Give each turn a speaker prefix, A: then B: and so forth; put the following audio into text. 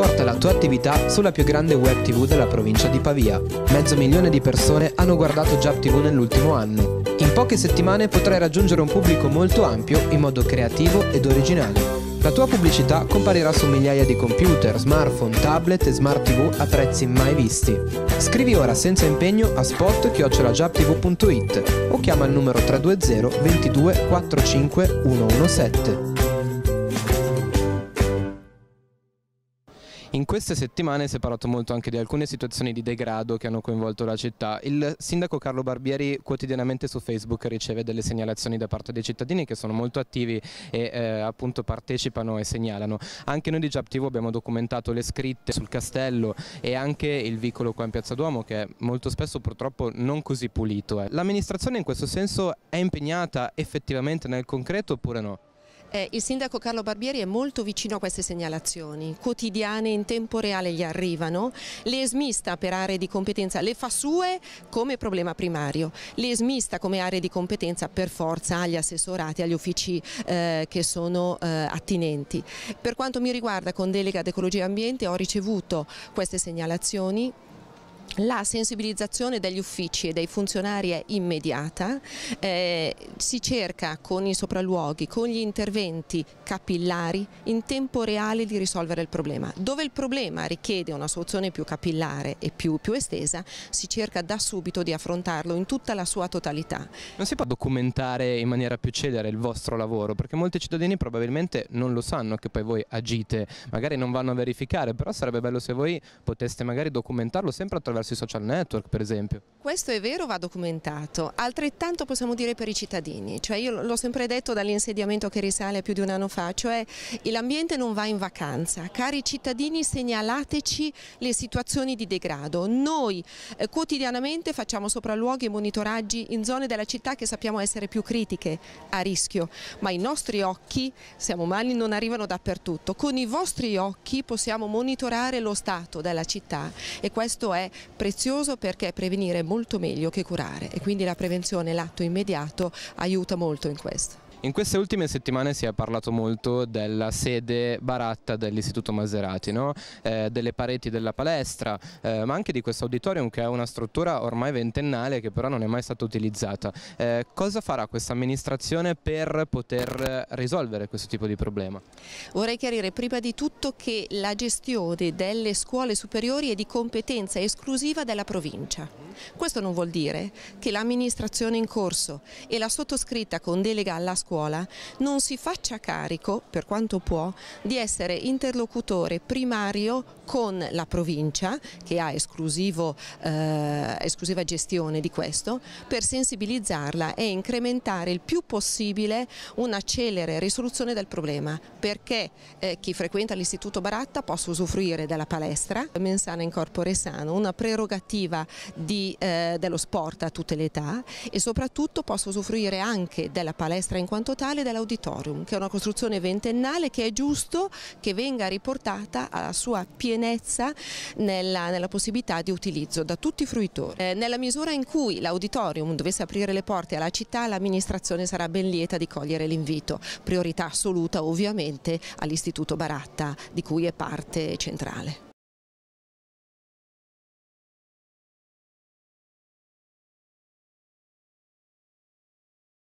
A: porta la tua attività sulla più grande web TV della provincia di Pavia. Mezzo milione di persone hanno guardato Jab TV nell'ultimo anno. In poche settimane potrai raggiungere un pubblico molto ampio in modo creativo ed originale. La tua pubblicità comparirà su migliaia di computer, smartphone, tablet e smart TV a prezzi mai visti. Scrivi ora senza impegno a spot o chiama il numero 320 22 45 117. In queste settimane si è parlato molto anche di alcune situazioni di degrado che hanno coinvolto la città. Il sindaco Carlo Barbieri quotidianamente su Facebook riceve delle segnalazioni da parte dei cittadini che sono molto attivi e eh, appunto partecipano e segnalano. Anche noi di Giaptivo abbiamo documentato le scritte sul castello e anche il vicolo qua in Piazza Duomo che molto spesso purtroppo non così pulito. Eh. L'amministrazione in questo senso è impegnata effettivamente nel concreto oppure no?
B: Eh, il sindaco Carlo Barbieri è molto vicino a queste segnalazioni, quotidiane in tempo reale gli arrivano, le smista per aree di competenza, le fa sue come problema primario, le smista come aree di competenza per forza agli assessorati, agli uffici eh, che sono eh, attinenti. Per quanto mi riguarda con delega ad ecologia e ambiente ho ricevuto queste segnalazioni la sensibilizzazione degli uffici e dei funzionari è immediata, eh, si cerca con i sopralluoghi, con gli interventi capillari in tempo reale di risolvere il problema. Dove il problema richiede una soluzione più capillare e più, più estesa, si cerca da subito di affrontarlo in tutta la sua totalità.
A: Non si può documentare in maniera più celere il vostro lavoro, perché molti cittadini probabilmente non lo sanno che poi voi agite, magari non vanno a verificare, però sarebbe bello se voi poteste magari documentarlo sempre attraverso attraverso i social network per esempio.
B: Questo è vero, va documentato, altrettanto possiamo dire per i cittadini, cioè io l'ho sempre detto dall'insediamento che risale a più di un anno fa, cioè l'ambiente non va in vacanza, cari cittadini segnalateci le situazioni di degrado, noi eh, quotidianamente facciamo sopralluoghi e monitoraggi in zone della città che sappiamo essere più critiche, a rischio, ma i nostri occhi, siamo umani, non arrivano dappertutto, con i vostri occhi possiamo monitorare lo stato della città e questo è prezioso perché prevenire è molto meglio che curare e quindi la prevenzione, l'atto immediato aiuta molto in questo.
A: In queste ultime settimane si è parlato molto della sede baratta dell'Istituto Maserati, no? eh, delle pareti della palestra, eh, ma anche di questo auditorium che è una struttura ormai ventennale che però non è mai stata utilizzata. Eh, cosa farà questa amministrazione per poter risolvere questo tipo di problema?
B: Vorrei chiarire prima di tutto che la gestione delle scuole superiori è di competenza esclusiva della provincia questo non vuol dire che l'amministrazione in corso e la sottoscritta con delega alla scuola non si faccia carico, per quanto può, di essere interlocutore primario con la provincia che ha esclusivo, eh, esclusiva gestione di questo per sensibilizzarla e incrementare il più possibile una celere risoluzione del problema perché eh, chi frequenta l'istituto Baratta possa usufruire della palestra mensana in corpore sano, una prerogativa di, eh, dello sport a tutte le età e soprattutto possa usufruire anche della palestra in quanto tale dell'auditorium che è una costruzione ventennale che è giusto che venga riportata alla sua piena pienezza nella, nella possibilità di utilizzo da tutti i fruitori. Eh, nella misura in cui l'auditorium dovesse aprire le porte alla città, l'amministrazione sarà ben lieta di cogliere l'invito, priorità assoluta ovviamente all'Istituto Baratta di cui è parte centrale.